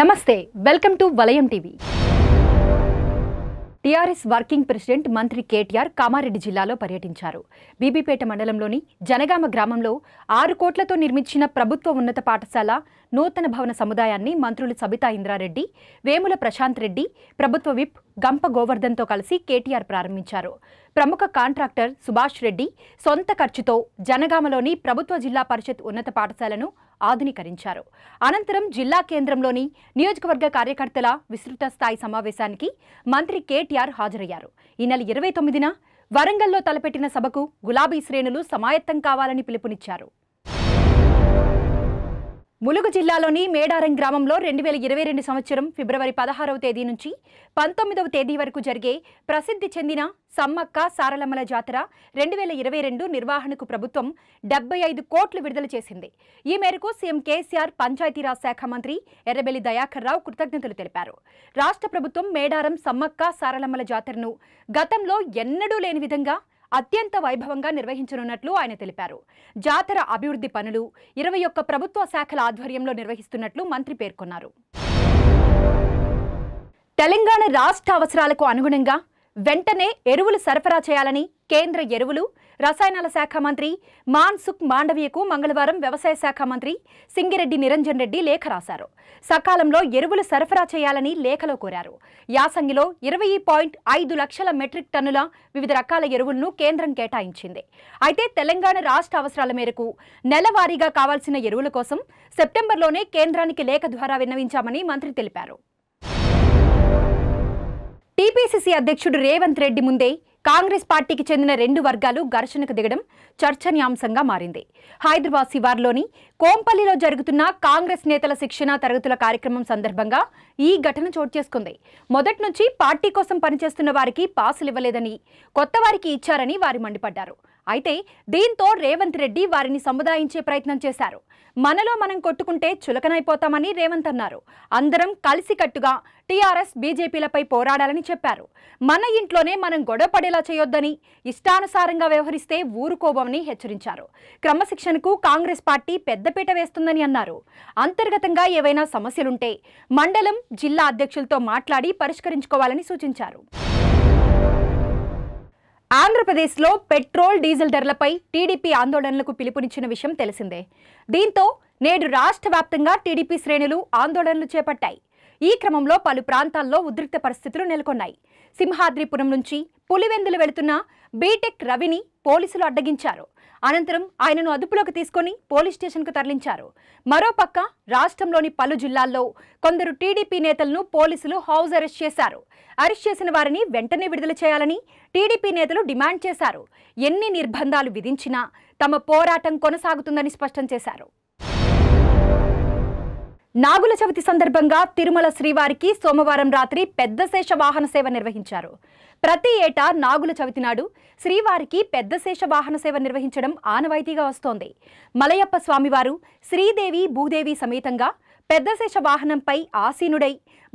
నమస్తే welcome to Valayam TV TRS working president మంత్రి KTR Kamareddy జిల్లాలో పర్యటించారు బీబీపేట మండలంలోని జనగామ గ్రామంలో ఆరు కోట్లతో నిర్మించిన ప్రభుత్వ ఉన్నత పాఠశాల నూతన భవన సముదాయాన్ని మంత్రులు సబితా ఇంద్రారెడ్డి వేముల ప్రశాంత్ రెడ్డి ప్రభుత్వ విప్ గంప గోవర్ధన్తో కలిసి కేటీఆర్ ప్రారంభించారు ప్రముఖ కాంట్రాక్టర్ సుభాష్ రెడ్డి సొంత ఖర్చుతో జనగామలోని ప్రభుత్వ జిల్లా పరిషత్ ఉన్నత పాఠశాలను ఆధునీకరించారు అనంతరం జిల్లా కేంద్రంలోని నియోజకవర్గ కార్యకర్తల విస్తృత స్థాయి సమావేశానికి మంత్రి కేటీఆర్ హాజరయ్యారు ఈ నెల ఇరవై తొమ్మిదిన వరంగల్లో తలపెట్టిన సభకు గులాబీ శ్రేణులు సమాయత్తం కావాలని పిలుపునిచ్చారు ములుగు జిల్లాలోని మేడారం గ్రామంలో రెండు వేల ఇరవై రెండు సంవత్సరం ఫిబ్రవరి పదహారవ తేదీ నుంచి పంతొమ్మిదవ తేదీ వరకు జరిగే ప్రసిద్ధి చెందిన సమ్మక్క సారలమ్మల జాతర రెండు వేల ఇరవై రెండు నిర్వహణకు ప్రభుత్వం డెబ్బై ఐదు కోట్లు విడుదల చేసింది ఈ మేరకు సీఎం కేసీఆర్ పంచాయతీరాజ్ శాఖ మంత్రి ఎర్రబెల్లి దయాకర్ రావు కృతజ్ఞతలు తెలిపారు రాష్ట్ర ప్రభుత్వం మేడారం సమ్మక్క సారలమ్మల జాతరను గతంలో ఎన్నడూ లేని విధంగా అత్యంత వైభవంగా నిర్వహించనున్నట్లు ఆయన తెలిపారు జాతర అభివృద్ధి పనులు ఇరవై ఒక్క ప్రభుత్వ శాఖల ఆధ్వర్యంలో నిర్వహిస్తున్నట్లు మంత్రి పేర్కొన్నారు తెలంగాణ రాష్ట్ర అవసరాలకు అనుగుణంగా వెంటనే ఎరువులు సరఫరా చేయాలని కేంద్ర ఎరువులు రసాయనాల శాఖ మంత్రి మాన్సుక్ మాండవీయకు మంగళవారం వ్యవసాయ శాఖ మంత్రి సింగిరెడ్డి నిరంజన్ రెడ్డి లేఖ రాశారు సకాలంలో ఎరువులు సరఫరా చేయాలని లేఖలో కోరారు యాసంగిలో ఇరవై పాయింట్ ఐదు లక్షల మెట్రిక్ టన్నుల వివిధ రకాల ఎరువులను కేంద్రం కేటాయించింది అయితే తెలంగాణ రాష్ట్ర అవసరాల మేరకు నెలవారీగా కావాల్సిన ఎరువుల కోసం సెప్టెంబర్లోనే కేంద్రానికి లేఖ ద్వారా విన్నవించామని మంత్రి తెలిపారు టీపీసీసీ అధ్యక్షుడు రేవంత్ రెడ్డి ముందే కాంగ్రెస్ పార్టీకి చెందిన రెండు వర్గాలు ఘర్షణకు దిగడం చర్చనీయాంశంగా మారింది హైదరాబాద్ శివార్లోని కోంపల్లిలో జరుగుతున్న కాంగ్రెస్ నేతల శిక్షణ తరగతుల కార్యక్రమం సందర్భంగా ఈ ఘటన చోటు చేసుకుంది మొదటి నుంచి పార్టీ కోసం పనిచేస్తున్న వారికి పాసులు ఇవ్వలేదని కొత్త వారికి ఇచ్చారని వారు మండిపడ్డారు అయితే దీంతో రేవంత్ రెడ్డి వారిని సముదాయించే ప్రయత్నం చేశారు మనలో మనం కొట్టుకుంటే చులకనైపోతామని రేవంత్ అన్నారు అందరం కలిసికట్టుగా టీఆర్ఎస్ బీజేపీలపై పోరాడాలని చెప్పారు మన ఇంట్లోనే మనం గొడవ పడేలా చేయొద్దని ఇష్టానుసారంగా వ్యవహరిస్తే ఊరుకోబోమని హెచ్చరించారు క్రమశిక్షణకు కాంగ్రెస్ పార్టీ పెద్దపీట వేస్తుందని అన్నారు అంతర్గతంగా ఏవైనా సమస్యలుంటే మండలం జిల్లా అధ్యక్షులతో మాట్లాడి పరిష్కరించుకోవాలని సూచించారు ఆంధ్రప్రదేశ్లో పెట్రోల్ డీజిల్ ధరలపై టీడీపీ ఆందోళనలకు పిలుపునిచ్చిన విషయం తెలిసిందే దీంతో నేడు రాష్ట్ర వ్యాప్తంగా టీడీపీ శ్రేణులు ఆందోళనలు చేపట్టాయి ఈ క్రమంలో పలు ప్రాంతాల్లో ఉద్రిక్త పరిస్థితులు నెలకొన్నాయి సింహాద్రిపురం నుంచి పులివెందులు వెళుతున్న బీటెక్ రవిని పోలీసులు అడ్డగించారు అనంతరం ఆయనను అదుపులోకి తీసుకుని పోలీస్ స్టేషన్కు తరలించారు మరోపక్క రాష్ట్రంలోని పలు జిల్లాల్లో కొందరు టీడీపీ నేతలను పోలీసులు హౌస్ అరెస్ట్ చేశారు అరెస్ట్ చేసిన వారిని వెంటనే విడుదల చేయాలని టీడీపీ నేతలు డిమాండ్ చేశారు ఎన్ని నిర్బంధాలు విధించినా తమ పోరాటం కొనసాగుతుందని స్పష్టం చేశారు నాగుల చవితి సందర్భంగా తిరుమల శ్రీవారికి సోమవారం రాత్రి పెద్ద శేష వాహన సేవ నిర్వహించారు ప్రతి ఏటా నాగుల చవితి నాడు శ్రీవారికి పెద్ద శేష వాహన సేవ నిర్వహించడం ఆనవాయితీగా వస్తోంది మలయప్ప స్వామివారు శ్రీదేవి భూదేవి సమేతంగా పెద్దశేష వాహనంపై ఆసీనుడై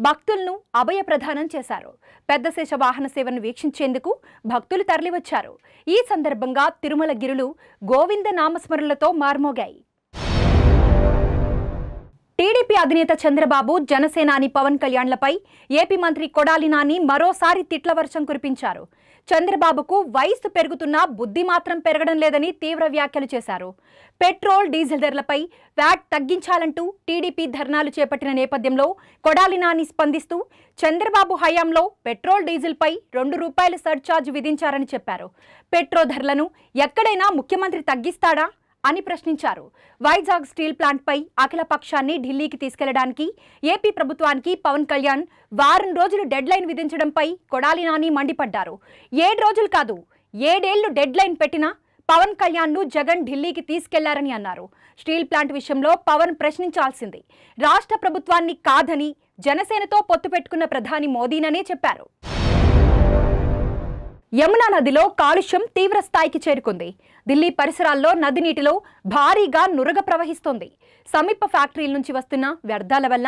భక్తులను అభయ ప్రధానం చేశారు పెద్దశేష వాహన సేవను వీక్షించేందుకు భక్తులు తరలివచ్చారు ఈ సందర్భంగా తిరుమల గిరులు గోవింద నామస్మరణలతో మార్మోగాయి టీడీపీ అధినేత చంద్రబాబు జనసేనాని పవన్ కళ్యాణ్లపై ఏపీ మంత్రి కొడాలి నాని మరోసారి తిట్ల వర్షం కురిపించారు చంద్రబాబుకు వయస్సు పెరుగుతున్నా బుద్ధి మాత్రం పెరగడం లేదని తీవ్ర వ్యాఖ్యలు చేశారు పెట్రోల్ డీజిల్ ధరలపై వ్యాట్ తగ్గించాలంటూ టీడీపీ ధర్నాలు చేపట్టిన నేపథ్యంలో కొడాలి నాని స్పందిస్తూ చంద్రబాబు హయాంలో పెట్రోల్ డీజిల్పై రెండు రూపాయల సర్చార్జ్ విధించారని చెప్పారు పెట్రోల్ ధరలను ఎక్కడైనా ముఖ్యమంత్రి తగ్గిస్తాడా అని ప్రశ్నించారు వైజాగ్ స్టీల్ ప్లాంట్పై అఖిల పక్షాన్ని ఢిల్లీకి తీసుకెళ్లడానికి ఏపీ ప్రభుత్వానికి పవన్ కళ్యాణ్ వారం రోజులు డెడ్ లైన్ విధించడంపై కొడాలి నాని మండిపడ్డారు ఏడు రోజులు కాదు ఏడేళ్లు డెడ్ లైన్ పెట్టినా పవన్ కళ్యాణ్ను జగన్ ఢిల్లీకి తీసుకెళ్లారని అన్నారు స్టీల్ ప్లాంట్ విషయంలో పవన్ ప్రశ్నించాల్సింది రాష్ట్ర ప్రభుత్వాన్ని కాదని జనసేనతో పొత్తు పెట్టుకున్న ప్రధాని మోదీననే చెప్పారు యమునా నదిలో కాలుష్యం తీవ్ర స్థాయికి చేరుకుంది ఢిల్లీ పరిసరాల్లో నది నీటిలో భారీగా నురగ ప్రవహిస్తోంది సమీప ఫ్యాక్టరీల నుంచి వస్తున్న వ్యర్థాల వల్ల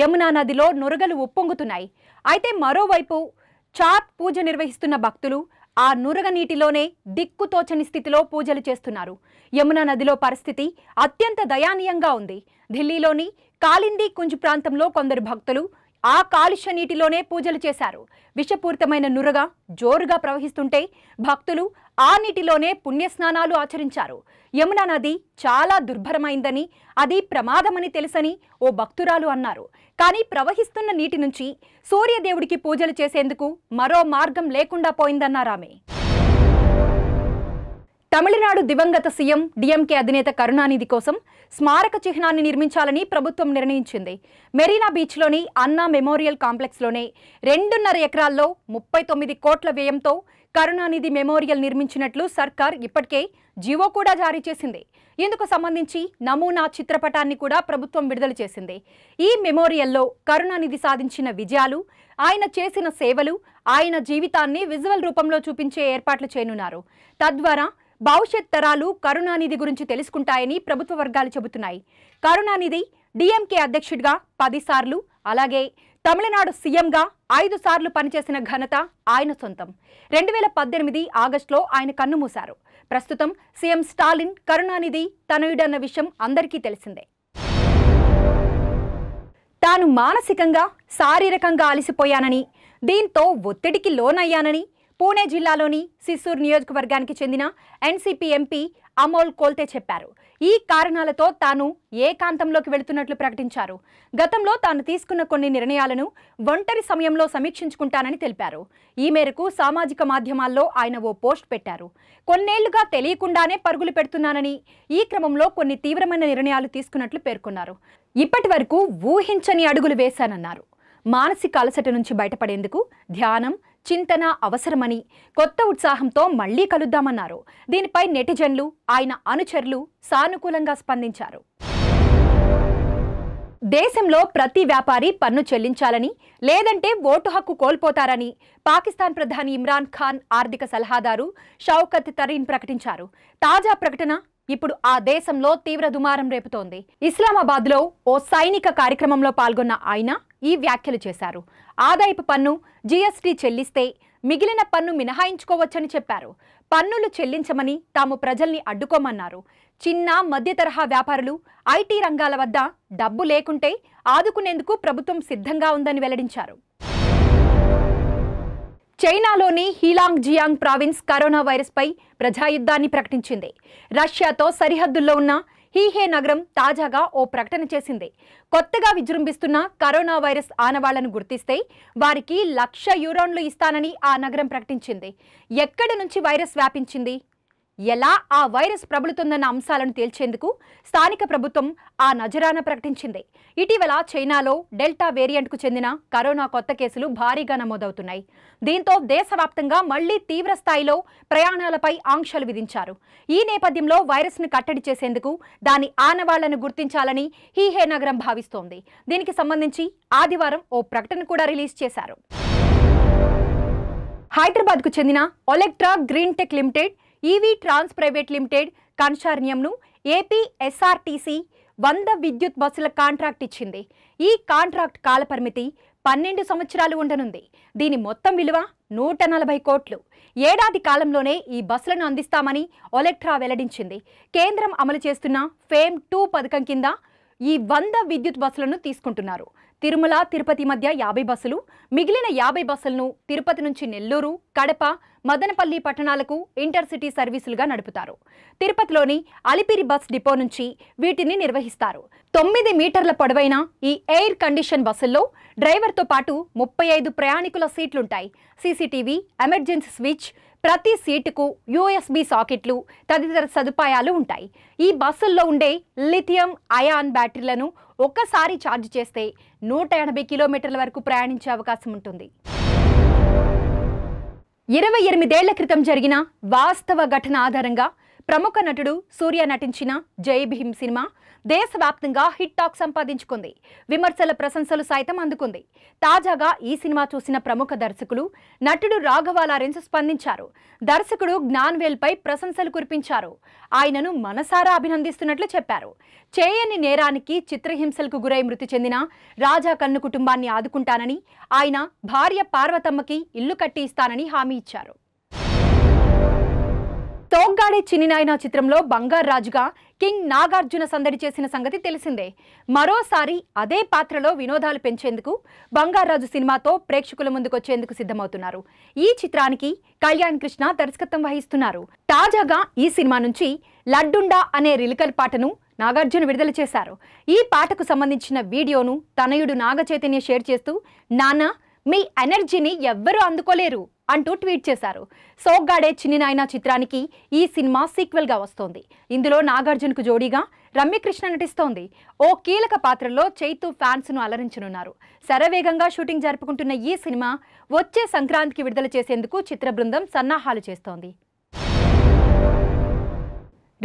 యమునా నదిలో నురగలు ఉప్పొంగుతున్నాయి అయితే మరోవైపు చాత్ పూజ నిర్వహిస్తున్న భక్తులు ఆ నురగ నీటిలోనే దిక్కుతోచని స్థితిలో పూజలు చేస్తున్నారు యమునా నదిలో పరిస్థితి అత్యంత దయానీయంగా ఉంది ఢిల్లీలోని కాలిందీ కుంజ్ ప్రాంతంలో కొందరు భక్తులు ఆ కాలుష్య నీటిలోనే పూజలు చేశారు విషపూరితమైన నురగా జోరుగా ప్రవహిస్తుంటే భక్తులు ఆ నీటిలోనే పుణ్యస్నానాలు ఆచరించారు యమునా నది చాలా దుర్భరమైందని అది ప్రమాదమని తెలుసని ఓ భక్తురాలు అన్నారు కానీ ప్రవహిస్తున్న నీటి నుంచి సూర్యదేవుడికి పూజలు చేసేందుకు మరో మార్గం లేకుండా పోయిందన్నారామె తమిళనాడు దివంగత సీఎం డిఎంకే అధినేత కరుణానిధి కోసం స్మారక చిహ్నాన్ని నిర్మించాలని ప్రభుత్వం నిర్ణయించింది మెరీనా బీచ్లోని అన్నా మెమోరియల్ కాంప్లెక్స్లోనే రెండున్నర ఎకరాల్లో ముప్పై తొమ్మిది కోట్ల వ్యయంతో కరుణానిధి మెమోరియల్ నిర్మించినట్లు సర్కార్ ఇప్పటికే జీవో కూడా జారీ చేసింది ఇందుకు సంబంధించి నమూనా చిత్రపటాన్ని కూడా ప్రభుత్వం విడుదల చేసింది ఈ మెమోరియల్లో కరుణానిధి సాధించిన విజయాలు ఆయన చేసిన సేవలు ఆయన జీవితాన్ని విజువల్ రూపంలో చూపించే ఏర్పాట్లు చేయనున్నారు తద్వారా భవిష్యత్ తరాలు కరుణానిధి గురించి తెలుసుకుంటాయని ప్రభుత్వ వర్గాలు చెబుతున్నాయి కరుణానిధి డిఎంకే అధ్యక్షుడిగా పదిసార్లు అలాగే తమిళనాడు సీఎంగా ఐదు సార్లు పనిచేసిన ఘనత ఆయన సొంతం రెండు వేల పద్దెనిమిది ఆగస్టులో ఆయన కన్నుమూశారు ప్రస్తుతం సీఎం స్టాలిన్ కరుణానిధి తనయుడన్న విషయం అందరికీ తెలిసిందే తాను మానసికంగా శారీరకంగా అలసిపోయానని దీంతో ఒత్తిడికి లోనయ్యానని పూణే జిల్లాలోని సిస్సూర్ నియోజకవర్గానికి చెందిన ఎన్సీపీ ఎంపీ అమోల్ కోల్తే చెప్పారు ఈ కారణాలతో తాను ఏకాంతంలోకి వెళుతున్నట్లు ప్రకటించారు గతంలో తాను తీసుకున్న కొన్ని నిర్ణయాలను ఒంటరి సమయంలో సమీక్షించుకుంటానని తెలిపారు ఈ మేరకు సామాజిక మాధ్యమాల్లో ఆయన ఓ పోస్ట్ పెట్టారు కొన్నేళ్లుగా తెలియకుండానే పరుగులు పెడుతున్నానని ఈ క్రమంలో కొన్ని తీవ్రమైన నిర్ణయాలు తీసుకున్నట్లు పేర్కొన్నారు ఇప్పటి వరకు ఊహించని అడుగులు వేశానన్నారు మానసిక అలసట నుంచి బయటపడేందుకు ధ్యానం చింతన అవసరమని కొత్త ఉత్సాహంతో మళ్లీ కలుద్దామన్నారు దీనిపై నెటిజన్లు ఆయన అనుచరులు సానుకూలంగా స్పందించారు దేశంలో ప్రతి వ్యాపారి పన్ను చెల్లించాలని లేదంటే ఓటు హక్కు కోల్పోతారని పాకిస్తాన్ ప్రధాని ఇమ్రాన్ ఖాన్ ఆర్థిక సలహాదారు షౌకత్ తరీన్ ప్రకటించారు తాజా ప్రకటన ఇప్పుడు ఆ దేశంలో తీవ్ర దుమారం రేపుతోంది ఇస్లామాబాద్లో ఓ సైనిక కార్యక్రమంలో పాల్గొన్న ఆయన ఈ వ్యాఖ్యలు చేశారు ఆదాయపు పన్ను జీఎస్టీ చెల్లిస్తే మిగిలిన పన్ను మినహాయించుకోవచ్చని చెప్పారు పన్నులు చెల్లించమని తాము ప్రజల్ని అడ్డుకోమన్నారు చిన్న మధ్య తరహా వ్యాపారులు ఐటీ రంగాల వద్ద డబ్బు లేకుంటే ఆదుకునేందుకు ప్రభుత్వం సిద్ధంగా ఉందని వెల్లడించారు చైనాలోని హీలాంగ్ జియాంగ్ ప్రావిన్స్ కరోనా వైరస్పై ప్రజాయుద్ధాన్ని ప్రకటించింది రష్యాతో సరిహద్దుల్లో ఉన్న హీహే నగరం తాజాగా ఓ ప్రకటన చేసింది కొత్తగా విజృంభిస్తున్న కరోనా వైరస్ ఆనవాళ్లను గుర్తిస్తే వారికి లక్ష యూరోన్లు ఇస్తానని ఆ నగరం ప్రకటించింది ఎక్కడి నుంచి వైరస్ వ్యాపించింది ఎలా ఆ వైరస్ ప్రబలుతుందన్న అంశాలను తేల్చేందుకు స్థానిక ప్రభుత్వం ఆ నజరాన ప్రకటించింది ఇటీవల చైనాలో డెల్టా వేరియంట్కు చెందిన కరోనా కొత్త కేసులు భారీగా నమోదవుతున్నాయి దీంతో దేశవ్యాప్తంగా మళ్లీ తీవ్ర స్థాయిలో ప్రయాణాలపై ఆంక్షలు విధించారు ఈ నేపథ్యంలో వైరస్ను కట్టడి చేసేందుకు దాని ఆనవాళ్లను గుర్తించాలని హీహే నగరం భావిస్తోంది దీనికి సంబంధించి ఆదివారం ఓ ప్రకటన కూడా రిలీజ్ చేశారు హైదరాబాద్కు చెందిన Olectra Green Tech Limited EV Trans Private Limited కన్సార్నియంను ఏపీ ఎస్ఆర్టీసీ వంద విద్యుత్ బస్సుల కాంట్రాక్ట్ ఇచ్చింది ఈ కాంట్రాక్ట్ కాలపరిమితి పన్నెండు సంవత్సరాలు ఉండనుంది దీని మొత్తం విలువ నూట నలభై కోట్లు ఏడాది కాలంలోనే ఈ బస్సులను అందిస్తామని ఒలెక్ట్రా వెల్లడించింది కేంద్రం అమలు చేస్తున్న ఫేమ్ టూ పథకం కింద ఈ వంద విద్యుత్ బస్సులను తీసుకుంటున్నారు తిరుమల తిరుపతి మధ్య యాభై బస్సులు మిగిలిన యాభై బస్సులను తిరుపతి నుంచి నెల్లూరు కడప మదనపల్లి పట్టణాలకు ఇంటర్సిటీ సర్వీసులుగా నడుపుతారు తిరుపతిలోని అలిపిరి బస్ డిపో నుంచి వీటిని నిర్వహిస్తారు తొమ్మిది మీటర్ల పొడవైన ఈ ఎయిర్ కండిషన్ బస్సుల్లో డ్రైవర్తో పాటు ముప్పై ఐదు ప్రయాణికుల సీట్లుంటాయి సీసీటీవీ ఎమర్జెన్సీ స్విచ్ ప్రతి సీటుకు యూఎస్బీ సాకెట్లు తదితర సదుపాయాలు ఉంటాయి ఈ బస్సుల్లో ఉండే లిథియం అయాన్ బ్యాటరీలను ఒక్కసారి ఛార్జ్ చేస్తే నూట ఎనభై కిలోమీటర్ల వరకు ప్రయాణించే అవకాశం ఉంటుంది ఇరవై ఎనిమిదేళ్ల క్రితం జరిగిన వాస్తవ ఘటన ఆధారంగా ప్రముఖ నటుడు సూర్య నటించిన జై భీమ్ సినిమా దేశవ్యాప్తంగా హిట్ టాక్ సంపాదించుకుంది విమర్శల ప్రశంసలు సైతం అందుకుంది తాజాగా ఈ సినిమా చూసిన ప్రముఖ దర్శకులు నటుడు రాఘవ లారెన్స్ స్పందించారు దర్శకుడు జ్ఞాన్వేల్పై ప్రశంసలు కురిపించారు ఆయనను మనసారా అభినందిస్తున్నట్లు చెప్పారు చేయని నేరానికి చిత్రహింసలకు గురై మృతి చెందిన రాజా కన్ను కుటుంబాన్ని ఆదుకుంటానని ఆయన భార్య పార్వతమ్మకి ఇల్లు కట్టి ఇస్తానని హామీ ఇచ్చారు తోగ్గాడే చిన్నినాయన చిత్రంలో బంగారు రాజుగా కింగ్ నాగార్జున సందడి చేసిన సంగతి తెలిసిందే మరోసారి అదే పాత్రలో వినోదాలు పెంచేందుకు బంగారాజు సినిమాతో ప్రేక్షకుల ముందుకొచ్చేందుకు సిద్ధమవుతున్నారు ఈ చిత్రానికి కళ్యాణ్ కృష్ణ దర్శకత్వం వహిస్తున్నారు తాజాగా ఈ సినిమా నుంచి లడ్డుండా అనే రిలికల్ పాటను నాగార్జున విడుదల చేశారు ఈ పాటకు సంబంధించిన వీడియోను తనయుడు నాగచైతన్య షేర్ చేస్తూ నానా మీ ఎనర్జీని ఎవ్వరూ అందుకోలేరు అంటూ ట్వీట్ చేశారు సోగ్గాడే చిన్ని నాయన చిత్రానికి ఈ సినిమా సీక్వెల్గా వస్తోంది ఇందులో నాగార్జున్కు జోడీగా రమ్యకృష్ణ నటిస్తోంది ఓ కీలక పాత్రలో చైతూ ఫ్యాన్స్ను అలరించనున్నారు శరవేగంగా షూటింగ్ జరుపుకుంటున్న ఈ సినిమా వచ్చే సంక్రాంతికి విడుదల చేసేందుకు చిత్ర బృందం సన్నాహాలు చేస్తోంది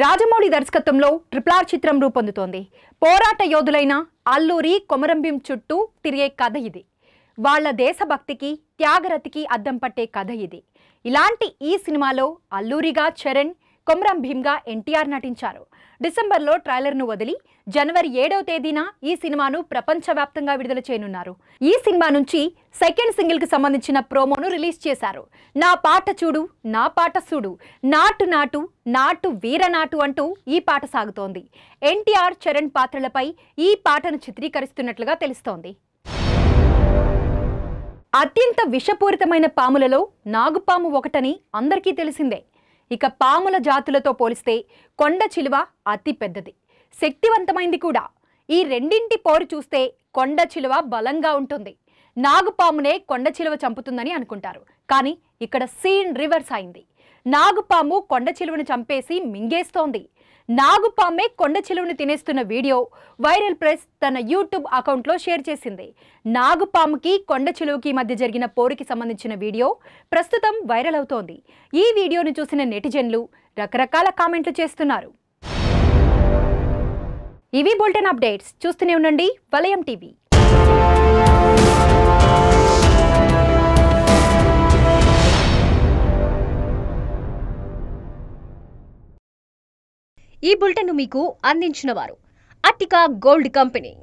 రాజమౌళి దర్శకత్వంలో ట్రిప్లార్ చిత్రం రూపొందుతోంది పోరాట యోధులైన అల్లూరి కొమరంభీం చుట్టూ తిరిగే కథ ఇది వాళ్ల దేశభక్తికి త్యాగరతికి అద్దం పట్టే కథ ఇది ఇలాంటి ఈ సినిమాలో అల్లూరిగా చరణ్ కొమరం భీమ్గా ఎన్టీఆర్ నటించారు డిసెంబర్లో ట్రైలర్ను వదిలి జనవరి ఏడవ తేదీన ఈ సినిమాను ప్రపంచవ్యాప్తంగా విడుదల చేయనున్నారు ఈ సినిమా నుంచి సెకండ్ సింగిల్కి సంబంధించిన ప్రోమోను రిలీజ్ చేశారు నా పాట చూడు నా పాట చూడు నాటు నాటు నాటు వీరనాటు అంటూ ఈ పాట సాగుతోంది ఎన్టీఆర్ చరణ్ పాత్రలపై ఈ పాటను చిత్రీకరిస్తున్నట్లుగా తెలుస్తోంది అత్యంత విషపూరితమైన పాములలో నాగుపాము ఒకటని అందరికీ తెలిసిందే ఇక పాముల జాతులతో పోలిస్తే కొండ చిలువ అతి పెద్దది శక్తివంతమైంది కూడా ఈ రెండింటి పోరు చూస్తే కొండ చిలువ బలంగా ఉంటుంది నాగుపామునే కొండ చిలువ చంపుతుందని అనుకుంటారు కానీ ఇక్కడ సీన్ రివర్స్ అయింది నాగుపాము కొండ చిలువను చంపేసి మింగేస్తోంది నాగుపామే కొండ చెలువుని తినేస్తున్న వీడియో వైరల్ ప్రెస్ తన యూట్యూబ్ అకౌంట్లో షేర్ చేసింది నాగుపాముకి కొండ చెలువుకి మధ్య జరిగిన పోరుకి సంబంధించిన వీడియో ప్రస్తుతం వైరల్ అవుతోంది ఈ వీడియోను చూసిన నెటిజన్లు రకరకాల కామెంట్లు చేస్తున్నారు ఇవి బులెటిన్ అప్డేట్స్ చూస్తూనే ఉండండి వలయం టీవీ ఈ బులెటిన్ మీకు అందించిన వారు అట్టిక గోల్డ్ కంపెనీ